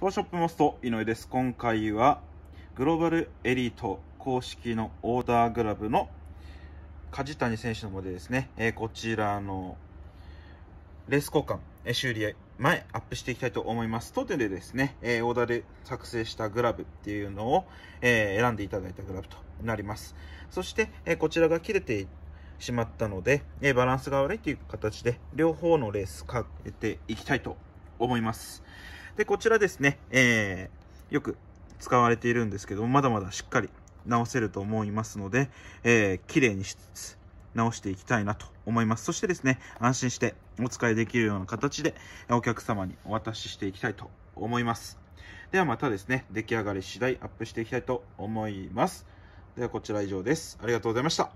フォーショップモスト井上です。今回はグローバルエリート公式のオーダーグラブの梶谷選手のモデルですね。えー、こちらのレース交換、えー、修理前アップしていきたいと思います。当店でですね、えー、オーダーで作成したグラブっていうのを、え選んでいただいたグラブとなります。そして、えこちらが切れてしまったので、えバランスが悪いという形で両方のレースかけていきたいと思います。で、こちらですね、えー、よく使われているんですけどまだまだしっかり直せると思いますので、えー、綺麗にしつつ、直していきたいなと思います。そしてですね、安心してお使いできるような形でお客様にお渡ししていきたいと思います。ではまたですね、出来上がり次第アップしていきたいと思います。ではこちら以上です。ありがとうございました。